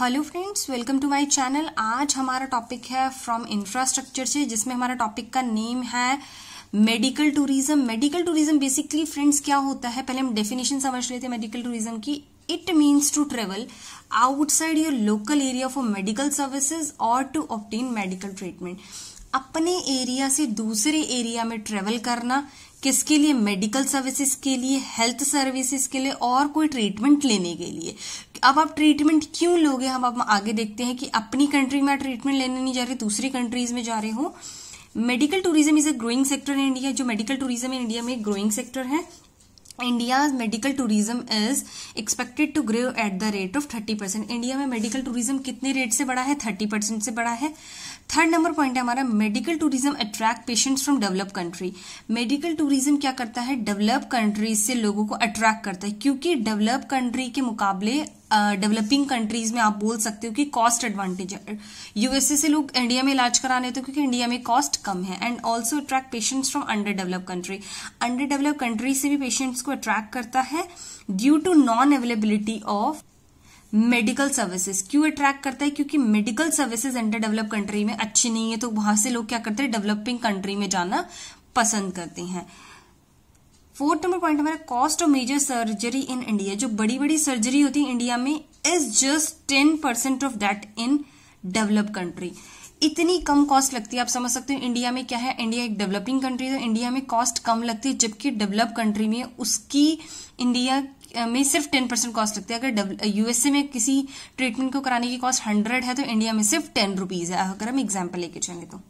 hello friends welcome to my channel आज हमारा topic है फ्रॉम इंफ्रास्ट्रक्चर से जिसमें हमारा टॉपिक का नेम है medical tourism medical tourism basically friends क्या होता है पहले हम डेफिनेशन समझ लेते हैं मेडिकल टूरिज्म की it means to travel outside your local area for medical services और टू ऑप्टेन मेडिकल ट्रीटमेंट अपने एरिया से दूसरे एरिया में ट्रेवल करना किसके लिए मेडिकल सर्विसेज के लिए हेल्थ सर्विसेज के लिए और कोई ट्रीटमेंट लेने के लिए अब आप ट्रीटमेंट क्यों लोगे हम आप आगे देखते हैं कि अपनी कंट्री में आप ट्रीटमेंट लेने नहीं जा रहे दूसरी कंट्रीज में जा रहे हो medical tourism is a growing sector in India जो मेडिकल टूरिज्म इन इंडिया में ग्रोइंग सेक्टर है India's medical tourism is expected to grow at the rate of thirty percent India में मेडिकल टूरिज्म कितने rate से बढ़ा है thirty percent से बढ़ा है थर्ड नंबर पॉइंट है हमारा medical tourism attract patients from develop country medical tourism क्या करता है डेवलप कंट्रीज से लोगों को अट्रैक्ट करता है क्योंकि डेवलप कंट्री के मुकाबले डेवलपिंग कंट्रीज में आप बोल सकते हो कि कॉस्ट एडवांटेज है यूएसए से लोग इंडिया में इलाज कराने तो क्योंकि इंडिया में कॉस्ट कम है and also attract patients from under develop country under develop country से भी पेशेंट्स को अट्रैक्ट करता है due to non availability of medical services क्यों अट्रैक्ट करता है क्योंकि medical services under develop country में अच्छी नहीं है तो वहां से लोग क्या करते हैं डेवलपिंग कंट्री में जाना पसंद करते हैं फोर्थ नंबर पॉइंट हमारा cost of major surgery in India जो बड़ी बड़ी सर्जरी होती है इंडिया में is just ten percent of that in develop country इतनी कम कॉस्ट लगती है आप समझ सकते हो इंडिया में क्या है इंडिया एक डेवलपिंग कंट्री है इंडिया तो में कॉस्ट कम लगती है जबकि डेवलप कंट्री में उसकी इंडिया में सिर्फ टेन परसेंट कॉस्ट लगती है अगर यूएसए में किसी ट्रीटमेंट को कराने की कॉस्ट हंड्रेड है तो इंडिया में सिर्फ टेन रुपीज है अगर हम एग्जाम्पल लेके चलेंगे तो